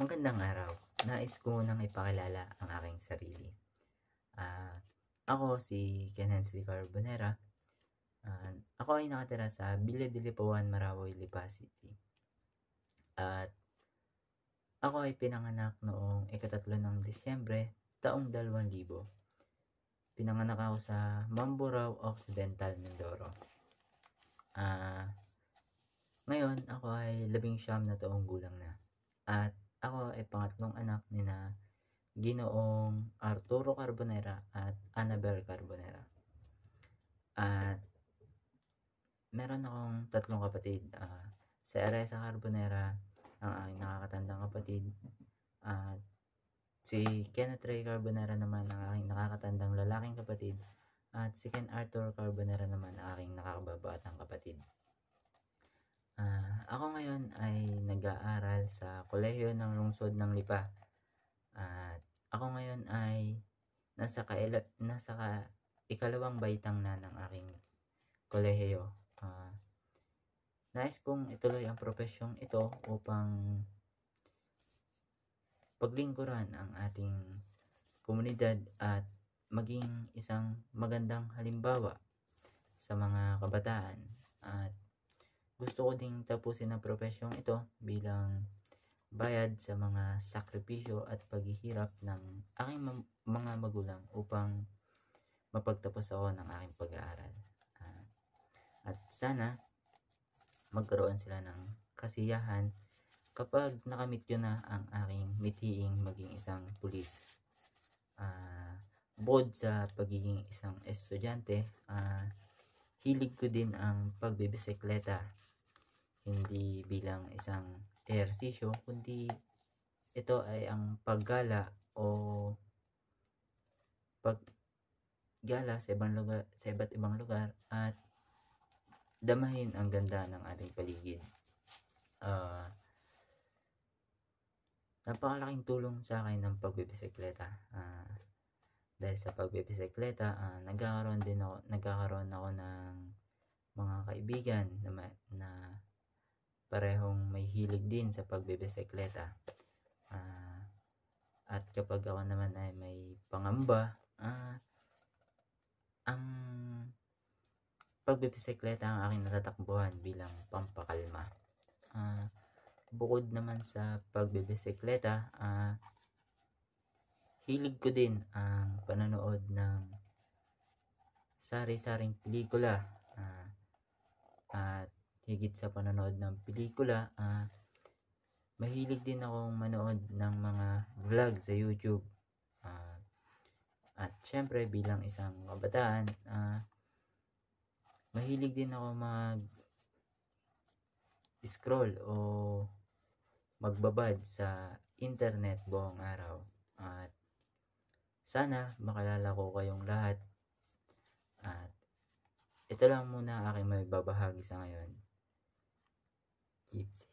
Magandang araw. Nais ko nang ipakilala ang aking sarili. Uh, ako si Ken Hensley Carbonera. Uh, ako ay nakatira sa Villa de Lipawan, Marawi, Lipa City. At ako ay pinanganak noong ikatatlo ng Disyembre, taong 2000. Pinanganak ako sa Mamburao, Occidental, Mindoro. Uh, ngayon, ako ay labing siyam na taong gulang na. At ay pangatlong anak ni na Ginoong Arturo Carbonera at Annabel Carbonera. At meron akong tatlong kapatid. Uh, si Eresa Carbonera, ang aking nakakatandang kapatid. At uh, si Kenneth Ray Carbonera naman, ang aking nakakatandang lalaking kapatid. At si Ken Arthur Carbonera naman, ang aking nakakababatang kapatid ako ngayon ay nag-aaral sa kolehiyo ng lungsod ng Lipa. At ako ngayon ay nasa, kaila, nasa ka, ikalawang baitang na ng aking kolehiyo. Uh, nais kong ituloy ang propesyong ito upang paglingkuran ang ating komunidad at maging isang magandang halimbawa sa mga kabataan. Gusto ko ding tapusin ang profesyong ito bilang bayad sa mga sakripisyo at paghihirap ng aking ma mga magulang upang mapagtapos ako ng aking pag-aaral. Uh, at sana magkaroon sila ng kasiyahan kapag nakamit yun na ang aking mithiing maging isang pulis. Uh, ah, bod sa pagiging isang estudyante, uh, hilig ko din ang pagbibisikleta hindi bilang isang ehersisyo kundi ito ay ang paggala o paggala sa ibang lugar sa iba't ibang lugar at damahin ang ganda ng ating paligid. Uh, napakalaking tulong sa akin ng pagbibisikleta. Uh, dahil sa pagbibisikleta, uh, nagkakaroon din ako, nagkakaroon ako ng mga kaibigan na, na parehong may hilig din sa pagbibisikleta. Uh, at kapag ako naman ay may pangamba, uh, ang pagbibisikleta ang aking natatakbuhan bilang pampakalma. Uh, bukod naman sa pagbibisikleta, uh, hilig ko din ang pananood ng sari-saring pelikula uh, at higit sa panonood ng pelikula, uh, mahilig din akong manood ng mga vlog sa YouTube. Uh, at syempre bilang isang kabataan, uh, mahilig din ako mag scroll o magbabad sa internet buong araw. At sana makalala ko kayong lahat. At ito lang muna aking may babahagi sa ngayon. Кіпці.